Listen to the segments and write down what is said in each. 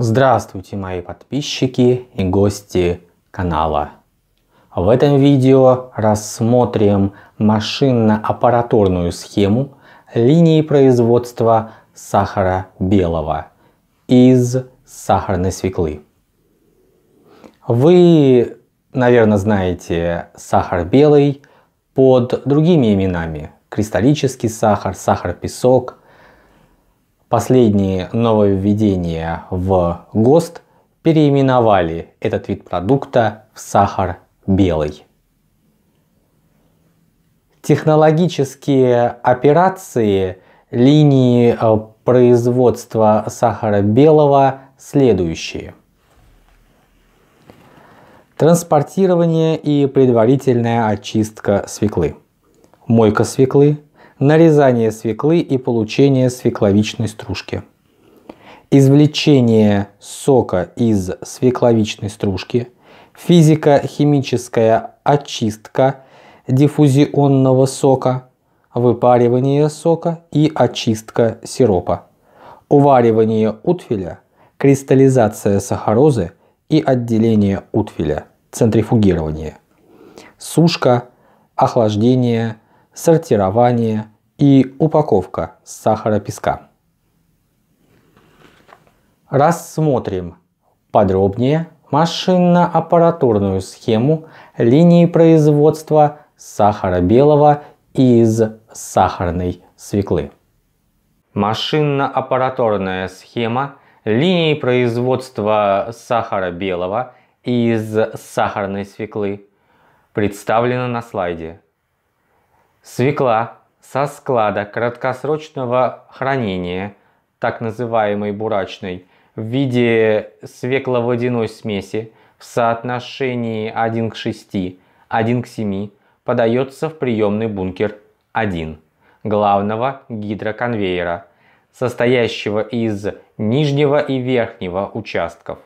Здравствуйте, мои подписчики и гости канала. В этом видео рассмотрим машинно-аппаратурную схему линии производства сахара белого из сахарной свеклы. Вы, наверное, знаете сахар белый под другими именами. Кристаллический сахар, сахар-песок, Последние нововведения в ГОСТ переименовали этот вид продукта в сахар белый. Технологические операции линии э, производства сахара белого следующие. Транспортирование и предварительная очистка свеклы. Мойка свеклы, нарезание свеклы и получение свекловичной стружки. Извлечение сока из свекловичной стружки, физико-химическая очистка диффузионного сока, выпаривание сока и очистка сиропа, уваривание утфеля, кристаллизация сахарозы и отделение утфеля, центрифугирование, сушка, охлаждение, сортирование и упаковка сахара песка. Рассмотрим подробнее машинно-аппаратурную схему линии производства сахара белого из сахарной свеклы. Машинно-аппараторная схема линии производства сахара белого из сахарной свеклы представлена на слайде. Свекла со склада краткосрочного хранения, так называемой бурачной, в виде свекловодяной смеси в соотношении 1 к 6, 1 к 7 подается в приемный бункер 1 главного гидроконвейера, состоящего из нижнего и верхнего участков.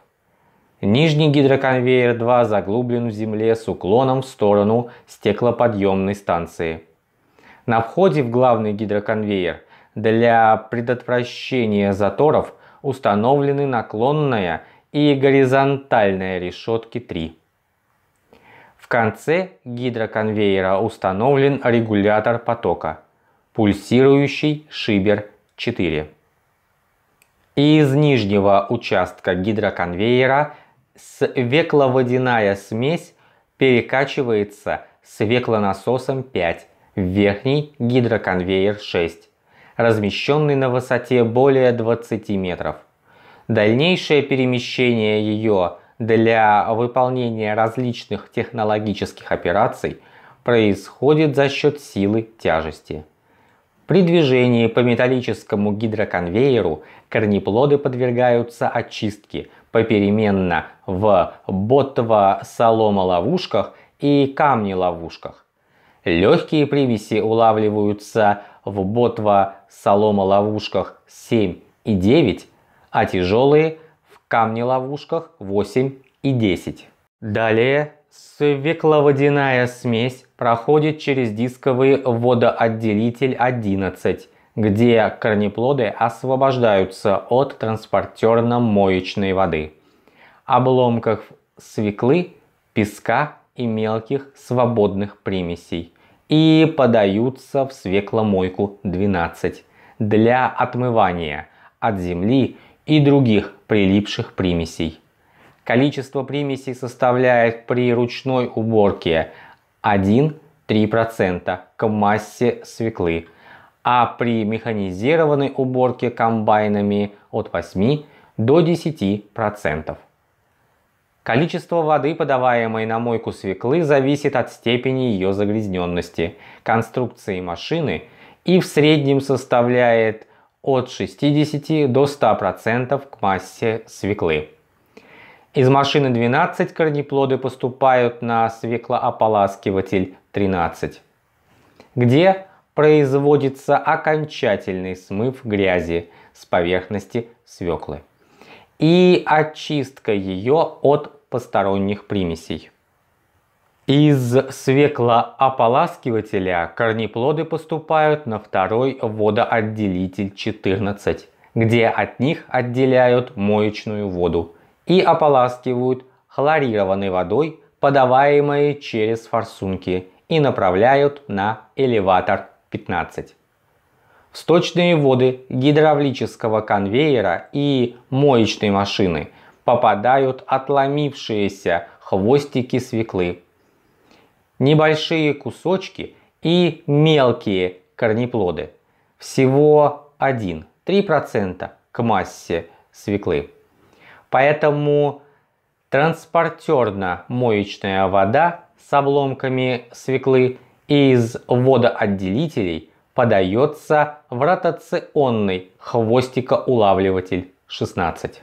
Нижний гидроконвейер 2 заглублен в земле с уклоном в сторону стеклоподъемной станции. На входе в главный гидроконвейер для предотвращения заторов установлены наклонная и горизонтальная решетки 3. В конце гидроконвейера установлен регулятор потока, пульсирующий шибер 4. Из нижнего участка гидроконвейера свекловодяная смесь перекачивается свеклонасосом 5 верхний гидроконвейер 6, размещенный на высоте более 20 метров. Дальнейшее перемещение ее для выполнения различных технологических операций происходит за счет силы тяжести. При движении по металлическому гидроконвейеру корнеплоды подвергаются очистке попеременно в ботово-соломо-ловушках и камни-ловушках. Легкие примеси улавливаются в ботва-солома-ловушках 7 и 9, а тяжелые в камне-ловушках 8 и 10. Далее свекловодяная смесь проходит через дисковый водоотделитель 11, где корнеплоды освобождаются от транспортерно-моечной воды. Обломков свеклы, песка и мелких свободных примесей и подаются в свекломойку 12 для отмывания от земли и других прилипших примесей. Количество примесей составляет при ручной уборке 1-3% к массе свеклы, а при механизированной уборке комбайнами от 8 до 10%. Количество воды, подаваемой на мойку свеклы, зависит от степени ее загрязненности, конструкции машины и в среднем составляет от 60 до 100% к массе свеклы. Из машины 12 корнеплоды поступают на свеклоополаскиватель 13, где производится окончательный смыв грязи с поверхности свеклы и очистка ее от посторонних примесей. Из свеклоополаскивателя корнеплоды поступают на второй водоотделитель 14, где от них отделяют моечную воду и ополаскивают хлорированной водой, подаваемой через форсунки, и направляют на элеватор 15 сточные воды гидравлического конвейера и моечной машины попадают отломившиеся хвостики свеклы, небольшие кусочки и мелкие корнеплоды. Всего 1-3% к массе свеклы. Поэтому транспортерно-моечная вода с обломками свеклы из водоотделителей – подается в ротационный хвостикоулавливатель 16.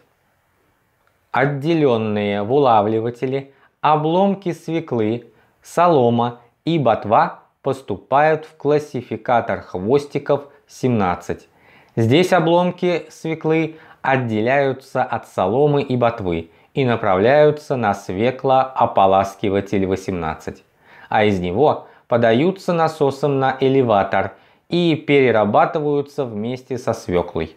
Отделенные в улавливателе обломки свеклы, солома и ботва поступают в классификатор хвостиков 17. Здесь обломки свеклы отделяются от соломы и ботвы и направляются на свеклоополаскиватель 18, а из него подаются насосом на элеватор и перерабатываются вместе со свеклой.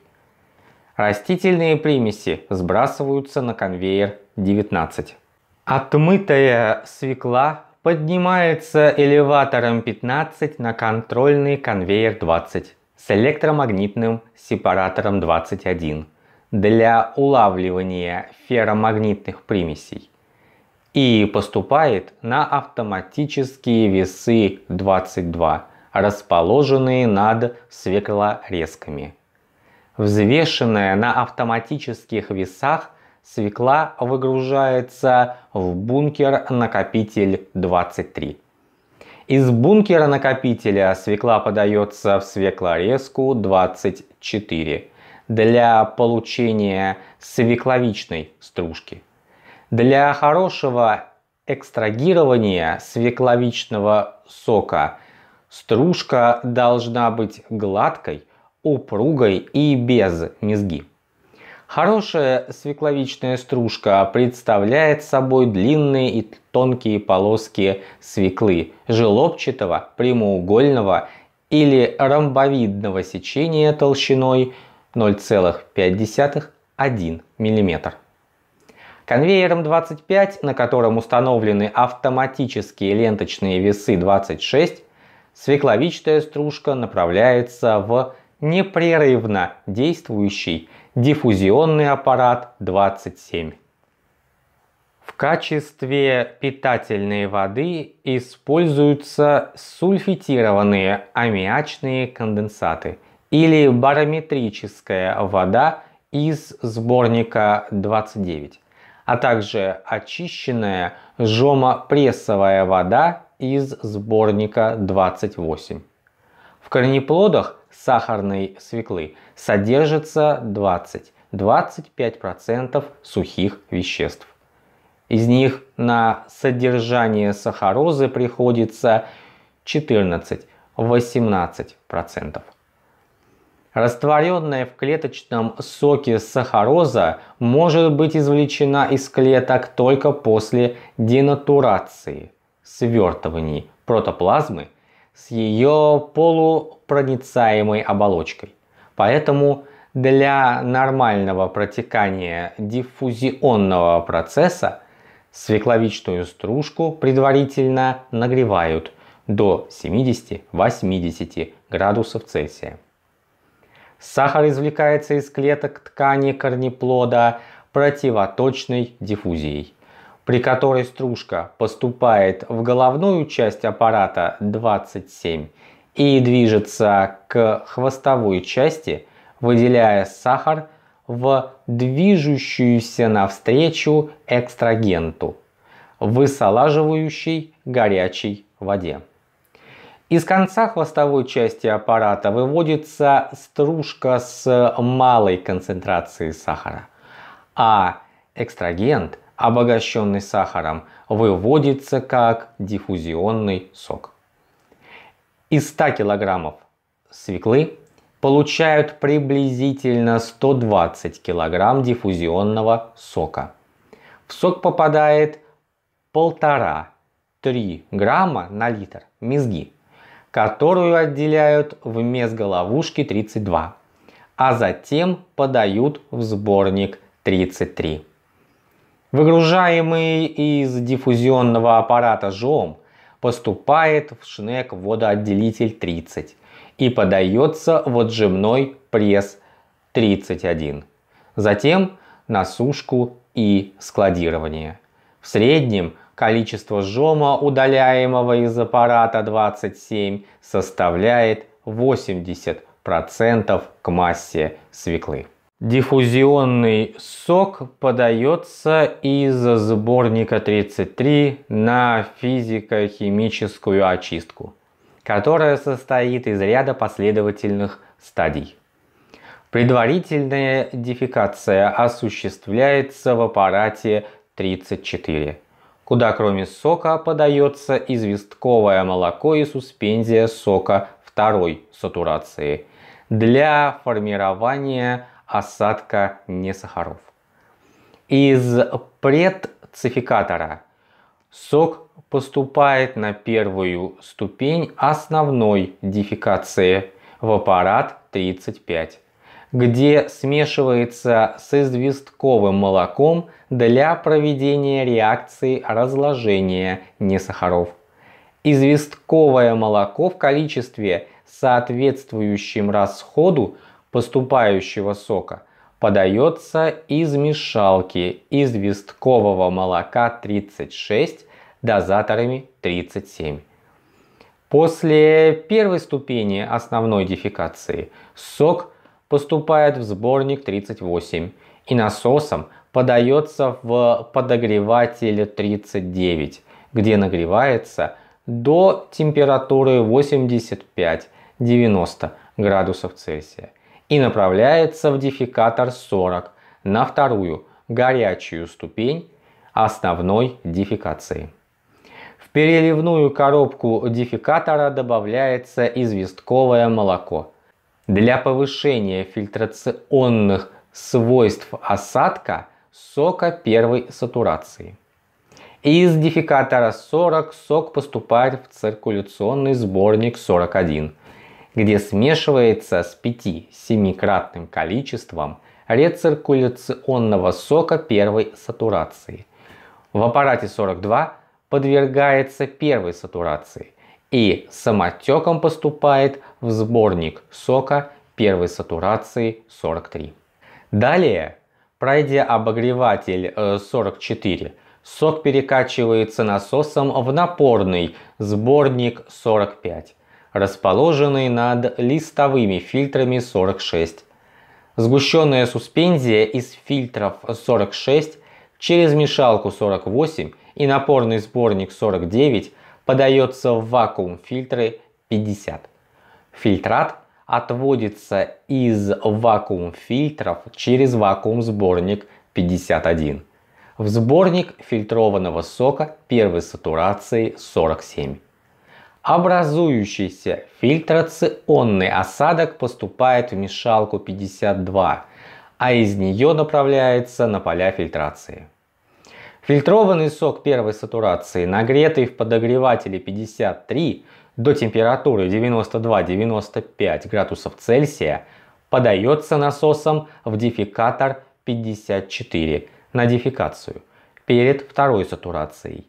Растительные примеси сбрасываются на конвейер 19. Отмытая свекла поднимается элеватором 15 на контрольный конвейер 20 с электромагнитным сепаратором 21 для улавливания ферромагнитных примесей и поступает на автоматические весы 22 расположенные над свеклорезками. Взвешенная на автоматических весах свекла выгружается в бункер-накопитель 23. Из бункера накопителя свекла подается в свеклорезку 24 для получения свекловичной стружки. Для хорошего экстрагирования свекловичного сока Стружка должна быть гладкой, упругой и без мезги. Хорошая свекловичная стружка представляет собой длинные и тонкие полоски свеклы желобчатого, прямоугольного или ромбовидного сечения толщиной 0,51 мм. Конвейером 25, на котором установлены автоматические ленточные весы 26, свекловичная стружка направляется в непрерывно действующий диффузионный аппарат 27. В качестве питательной воды используются сульфитированные аммиачные конденсаты или барометрическая вода из сборника 29, а также очищенная жомопрессовая вода из сборника 28. В корнеплодах сахарной свеклы содержится 20-25% сухих веществ. Из них на содержание сахарозы приходится 14-18%. Растворенная в клеточном соке сахароза может быть извлечена из клеток только после денатурации – свертываний протоплазмы с ее полупроницаемой оболочкой. Поэтому для нормального протекания диффузионного процесса свекловичную стружку предварительно нагревают до 70-80 градусов Цельсия. Сахар извлекается из клеток ткани корнеплода противоточной диффузией при которой стружка поступает в головную часть аппарата 27 и движется к хвостовой части, выделяя сахар в движущуюся навстречу экстрагенту, высолаживающей горячей воде. Из конца хвостовой части аппарата выводится стружка с малой концентрацией сахара, а экстрагент обогащенный сахаром, выводится как диффузионный сок. Из 100 кг свеклы получают приблизительно 120 кг диффузионного сока. В сок попадает 1,5-3 грамма на литр мезги, которую отделяют в мезголовушке 32, а затем подают в сборник 33. Выгружаемый из диффузионного аппарата ЖОМ поступает в шнек водоотделитель 30 и подается в отжимной пресс 31. Затем на сушку и складирование. В среднем количество жома, удаляемого из аппарата 27, составляет 80% к массе свеклы. Диффузионный сок подается из сборника 33 на физико-химическую очистку, которая состоит из ряда последовательных стадий. Предварительная дефикация осуществляется в аппарате 34, куда кроме сока подается известковое молоко и суспензия сока второй сатурации для формирования осадка несахаров Из предцификатора сок поступает на первую ступень основной дефекации в аппарат 35, где смешивается с известковым молоком для проведения реакции разложения несахаров. Известковое молоко в количестве, соответствующем расходу, поступающего сока подается из мешалки известкового молока 36 дозаторами 37. После первой ступени основной дефекации сок поступает в сборник 38 и насосом подается в подогреватель 39, где нагревается до температуры 85-90 градусов Цельсия и направляется в дефекатор 40 на вторую горячую ступень основной дефекации. В переливную коробку дефекатора добавляется известковое молоко. Для повышения фильтрационных свойств осадка сока первой сатурации. Из дефекатора 40 сок поступает в циркуляционный сборник 41 где смешивается с 5-7-кратным количеством рециркуляционного сока первой сатурации. В аппарате 42 подвергается первой сатурации и самотеком поступает в сборник сока первой сатурации 43. Далее, пройдя обогреватель 44, э, сок перекачивается насосом в напорный сборник 45 расположенный над листовыми фильтрами 46. Сгущенная суспензия из фильтров 46 через мешалку 48 и напорный сборник 49 подается в вакуум фильтры 50. Фильтрат отводится из вакуум фильтров через вакуум сборник 51. В сборник фильтрованного сока первой сатурации 47. Образующийся фильтрационный осадок поступает в мешалку 52, а из нее направляется на поля фильтрации. Фильтрованный сок первой сатурации, нагретый в подогревателе 53 до температуры 92-95 градусов Цельсия, подается насосом в дефекатор 54 на дефекацию перед второй сатурацией.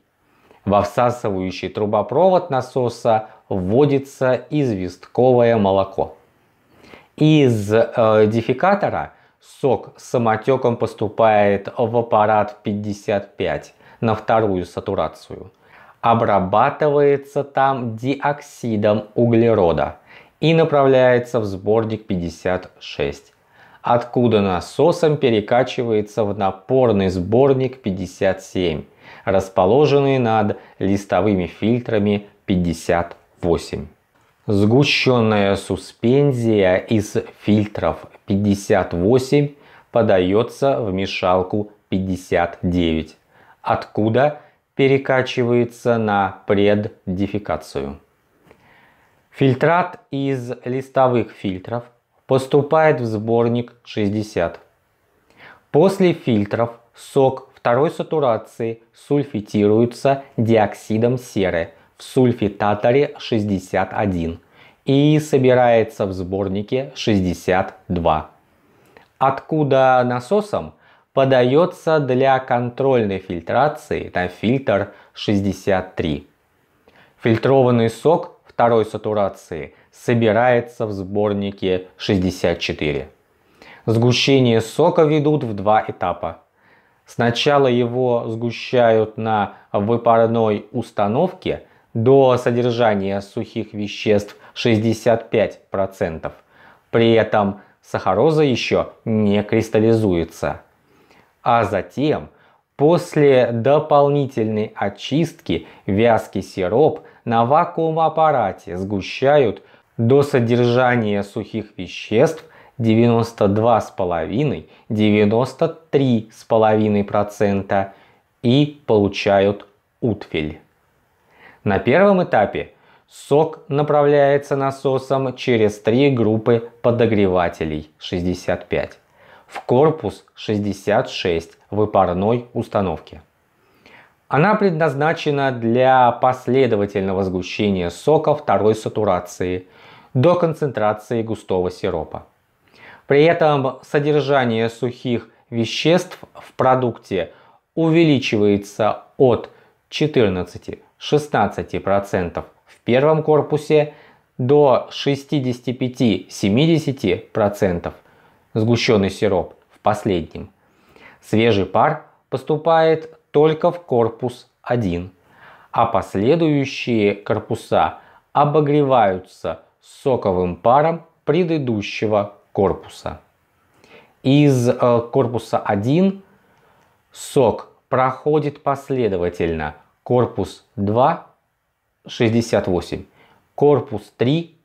Во всасывающий трубопровод насоса вводится известковое молоко. Из э, дефикатора сок с самотеком поступает в аппарат 55 на вторую сатурацию. Обрабатывается там диоксидом углерода и направляется в сборник 56, откуда насосом перекачивается в напорный сборник 57 расположенные над листовыми фильтрами 58. Сгущенная суспензия из фильтров 58 подается в мешалку 59, откуда перекачивается на преддификацию. Фильтрат из листовых фильтров поступает в сборник 60. После фильтров сок второй сатурации сульфитируются диоксидом серы в сульфитаторе 61 и собирается в сборнике 62, откуда насосом подается для контрольной фильтрации на фильтр 63. Фильтрованный сок второй сатурации собирается в сборнике 64. Сгущение сока ведут в два этапа – Сначала его сгущают на выпарной установке до содержания сухих веществ 65%. При этом сахароза еще не кристаллизуется. А затем, после дополнительной очистки, вязкий сироп на вакуум аппарате сгущают до содержания сухих веществ 92,5, 93,5% и получают утфель. На первом этапе сок направляется насосом через три группы подогревателей 65 в корпус 66 выпарной установки. Она предназначена для последовательного сгущения сока второй сатурации до концентрации густого сиропа. При этом содержание сухих веществ в продукте увеличивается от 14-16% в первом корпусе до 65-70% сгущенный сироп в последнем. Свежий пар поступает только в корпус 1, а последующие корпуса обогреваются соковым паром предыдущего корпуса. Из э, корпуса 1 сок проходит последовательно корпус 2 68, корпус 3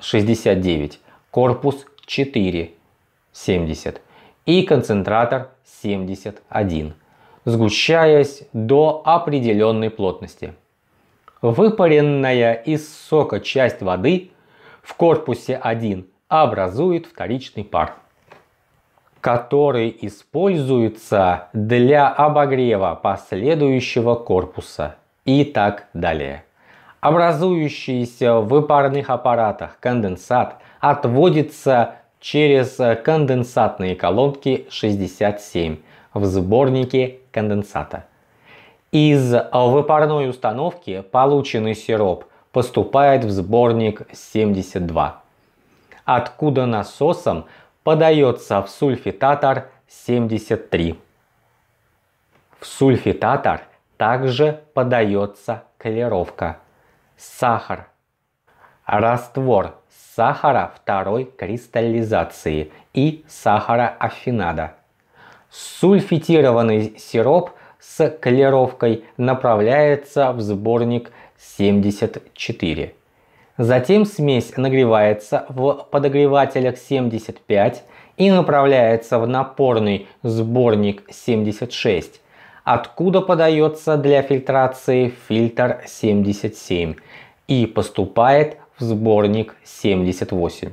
69, корпус 4 70 и концентратор 71, сгущаясь до определенной плотности. Выпаренная из сока часть воды в корпусе 1 образует вторичный пар, который используется для обогрева последующего корпуса и так далее. Образующийся в парных аппаратах конденсат отводится через конденсатные колонки 67 в сборнике конденсата. Из выпарной установки полученный сироп поступает в сборник 72 откуда насосом подается в сульфитатор 73. В сульфитатор также подается колеровка, сахар, раствор сахара второй кристаллизации и сахара афинада. Сульфитированный сироп с колеровкой направляется в сборник 74. Затем смесь нагревается в подогревателях 75 и направляется в напорный сборник 76, откуда подается для фильтрации фильтр 77 и поступает в сборник 78.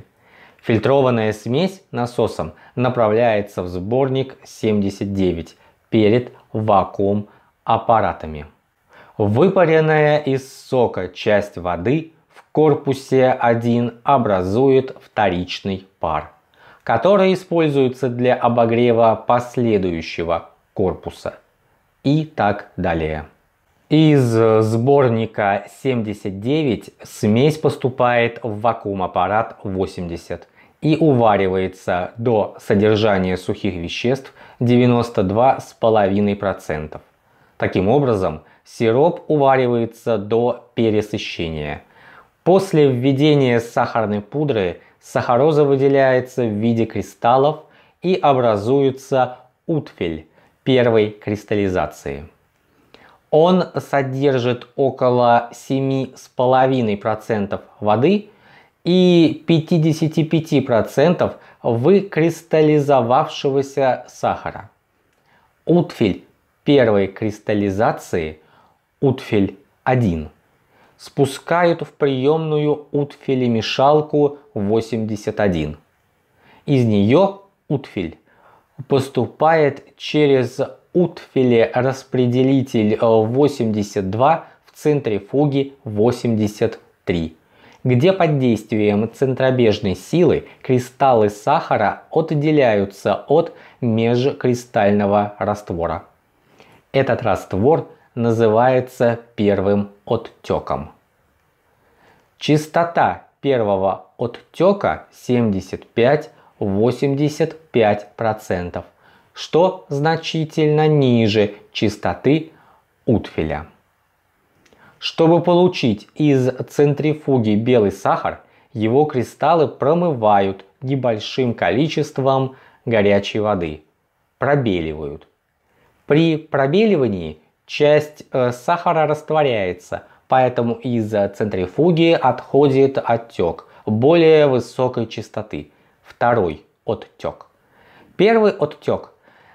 Фильтрованная смесь насосом направляется в сборник 79 перед вакуум аппаратами. Выпаренная из сока часть воды корпусе 1 образует вторичный пар, который используется для обогрева последующего корпуса и так далее. Из сборника 79 смесь поступает в вакуум-аппарат 80 и уваривается до содержания сухих веществ 92,5%. Таким образом, сироп уваривается до пересыщения – После введения сахарной пудры сахароза выделяется в виде кристаллов и образуется утфель первой кристаллизации. Он содержит около 7,5% воды и 55% выкристаллизовавшегося сахара. Утфель первой кристаллизации, утфель 1 спускают в приемную утфелемешалку 81. Из нее утфель поступает через утфелераспределитель 82 в центрифуге 83 где под действием центробежной силы кристаллы сахара отделяются от межкристального раствора. Этот раствор называется первым оттеком. Частота первого оттека 75-85%, что значительно ниже частоты утфеля. Чтобы получить из центрифуги белый сахар, его кристаллы промывают небольшим количеством горячей воды, пробеливают. При пробеливании часть э, сахара растворяется, поэтому из центрифуги отходит оттек более высокой частоты. Второй оттек. Первый оттек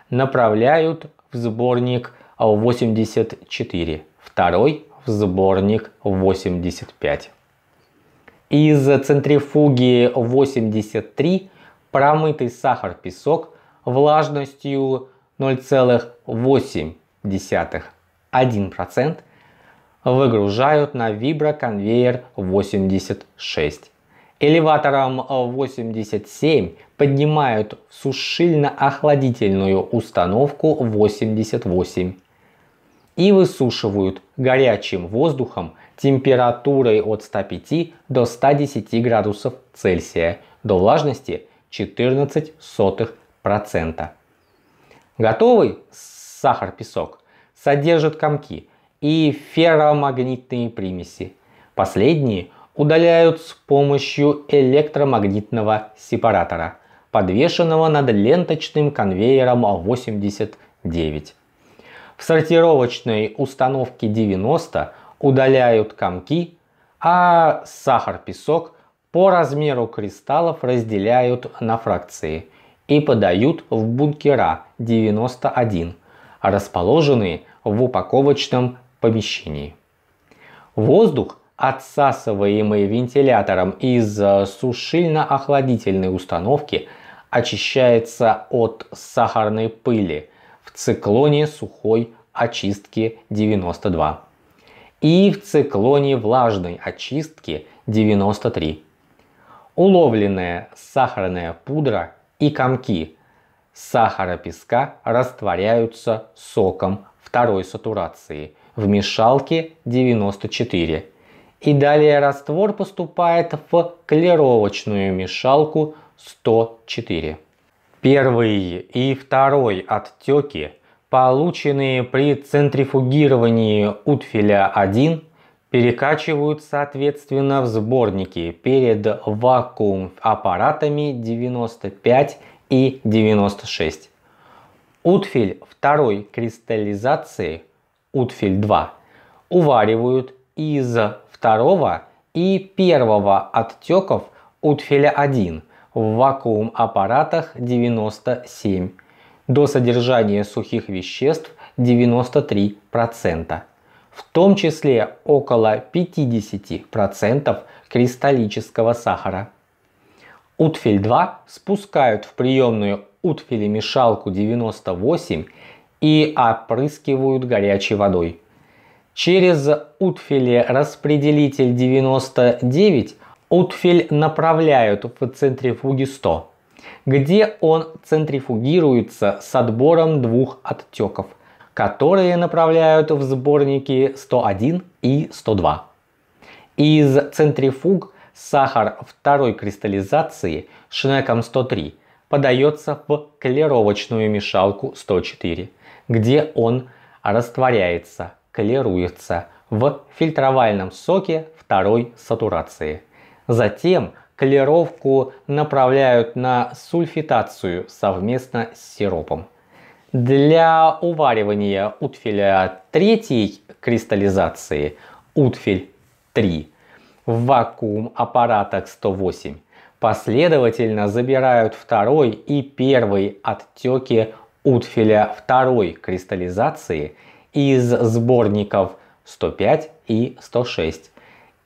направляют в сборник 84, второй в сборник 85. Из центрифуги 83 промытый сахар-песок влажностью 0,8 1% выгружают на виброконвейер 86. Элеватором 87 поднимают в сушильно-охладительную установку 88 и высушивают горячим воздухом температурой от 105 до 110 градусов Цельсия до влажности 14%. Готовый сахар-песок содержат комки и ферромагнитные примеси. Последние удаляют с помощью электромагнитного сепаратора, подвешенного над ленточным конвейером 89. В сортировочной установке 90 удаляют комки, а сахар-песок по размеру кристаллов разделяют на фракции и подают в бункера 91, расположенные в упаковочном помещении. Воздух, отсасываемый вентилятором из э, сушильно-охладительной установки, очищается от сахарной пыли в циклоне сухой очистки 92 и в циклоне влажной очистки 93. Уловленная сахарная пудра и комки сахара песка растворяются соком второй сатурации, в мешалке 94. И далее раствор поступает в клеровочную мешалку 104. Первые и второй оттеки, полученные при центрифугировании утфиля-1, перекачивают соответственно в сборники перед вакуум-аппаратами 95 и 96. Утфель второй кристаллизации, утфель 2, уваривают из второго и первого оттеков утфеля 1 в вакуум аппаратах 97 до содержания сухих веществ 93%, в том числе около 50% кристаллического сахара. Утфель-2 спускают в приемную мешалку 98 и опрыскивают горячей водой. Через утфеле-распределитель 99 утфель направляют в центрифуге 100, где он центрифугируется с отбором двух оттеков, которые направляют в сборники 101 и 102. Из центрифуг сахар второй кристаллизации Шнеком 103 подается в колеровочную мешалку 104, где он растворяется, колеруется в фильтровальном соке второй сатурации. Затем колеровку направляют на сульфитацию совместно с сиропом. Для уваривания утфеля третьей кристаллизации, утфель 3, в вакуум аппарата 108 последовательно забирают второй и первый оттеки утфеля второй кристаллизации из сборников 105 и 106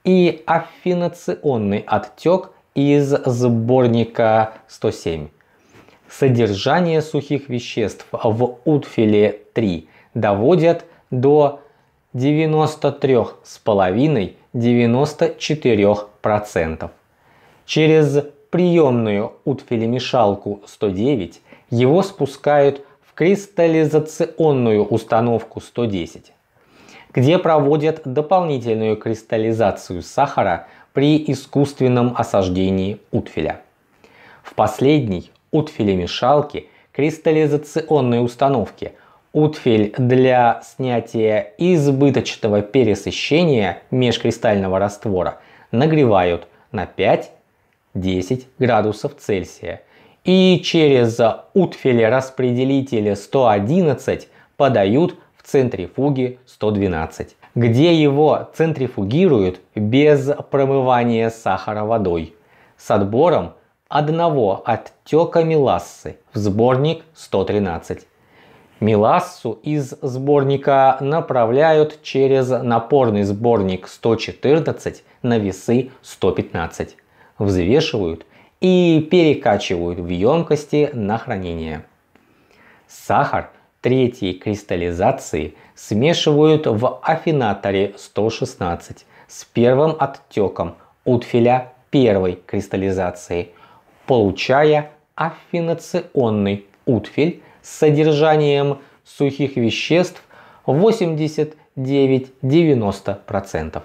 и аффинационный оттек из сборника 107. Содержание сухих веществ в утфеле 3 доводят до 93,5-94%. Через приемную утфилемешалку 109 его спускают в кристаллизационную установку 110, где проводят дополнительную кристаллизацию сахара при искусственном осаждении утфеля. В последней утфелемешалке кристаллизационной установки утфель для снятия избыточного пересыщения межкристального раствора нагревают на 5 10 градусов Цельсия. И через утфель-распределитель 111 подают в центрифуге 112, где его центрифугируют без промывания сахара водой с отбором одного оттека мелассы в сборник 113. Мелассу из сборника направляют через напорный сборник 114 на весы 115 взвешивают и перекачивают в емкости на хранение. Сахар третьей кристаллизации смешивают в афинаторе 116 с первым оттеком утфеля первой кристаллизации, получая аффинационный утфель с содержанием сухих веществ 89-90%.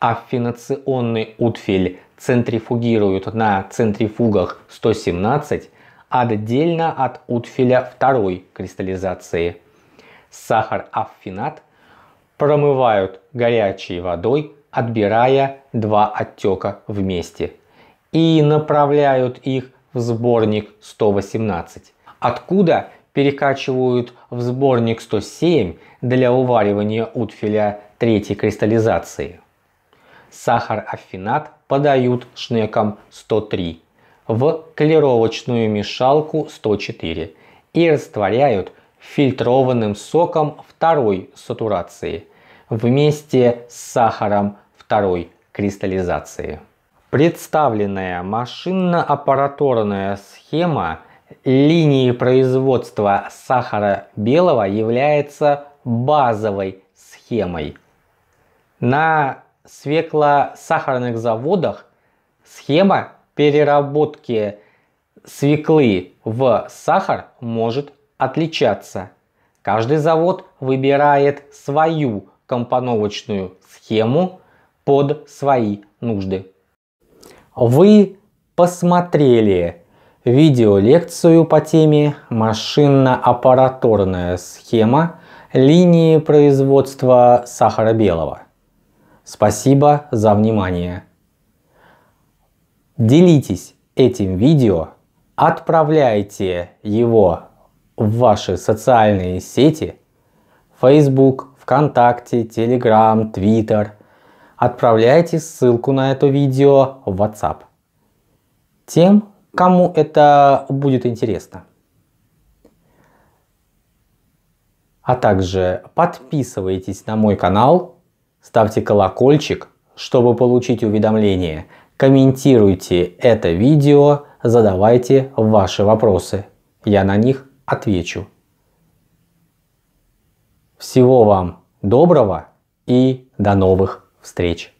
Аффинационный утфель центрифугируют на центрифугах 117 отдельно от утфеля второй кристаллизации. Сахар аффинат промывают горячей водой, отбирая два оттека вместе и направляют их в сборник 118, откуда перекачивают в сборник 107 для уваривания утфеля третьей кристаллизации сахар афинат подают шнеком 103 в колеровочную мешалку 104 и растворяют фильтрованным соком второй сатурации вместе с сахаром второй кристаллизации. Представленная машинно-аппараторная схема линии производства сахара белого является базовой схемой. На свеклосахарных заводах схема переработки свеклы в сахар может отличаться. Каждый завод выбирает свою компоновочную схему под свои нужды. Вы посмотрели видеолекцию по теме «Машинно-аппараторная схема линии производства сахара белого». Спасибо за внимание. Делитесь этим видео, отправляйте его в ваши социальные сети, Facebook, ВКонтакте, Telegram, Twitter. Отправляйте ссылку на это видео в WhatsApp. Тем, кому это будет интересно. А также подписывайтесь на мой канал Ставьте колокольчик, чтобы получить уведомления. Комментируйте это видео, задавайте ваши вопросы. Я на них отвечу. Всего вам доброго и до новых встреч!